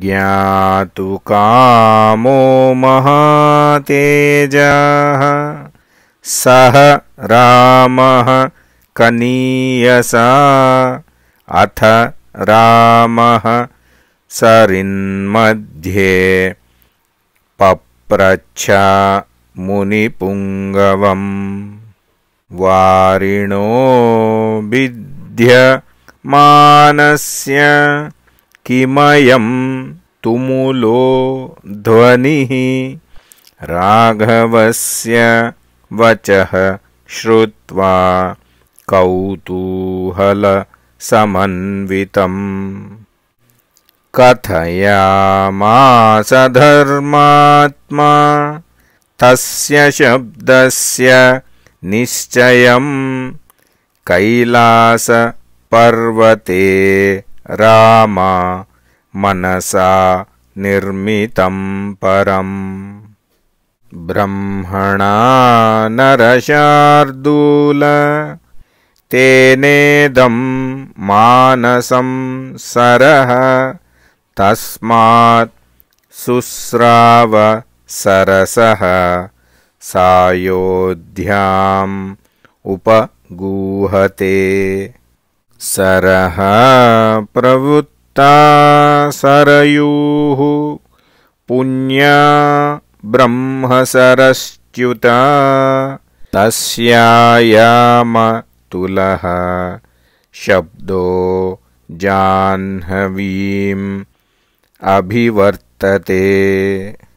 ज्ञातु कामो महातेजः सः रामः कनीयसा अथ रामः सरिन्मध्ये पप्रच्छ मुनिपुङ्गवम् वारिणो विध्य मानस्य किमयं तुमुलो ध्वनिः राघवस्य वचः श्रुत्वा कौतूहलसमन्वितम् कथयामासधर्मात्मा तस्य शब्दस्य निश्चयं कैलासपर्वते रामा मनसा निर्मितं परम् ब्रह्मणा नरशार्दूल तेनेदं मानसं सरः तस्मात् सरसः सायोध्याम् उपगूहते उपगूहते। सरः प्रवृत्ता सरयूः पुण्या ब्रह्मसरश्च्युता तस्यायामतुलः शब्दो जाह्नवीम् अभिवर्तते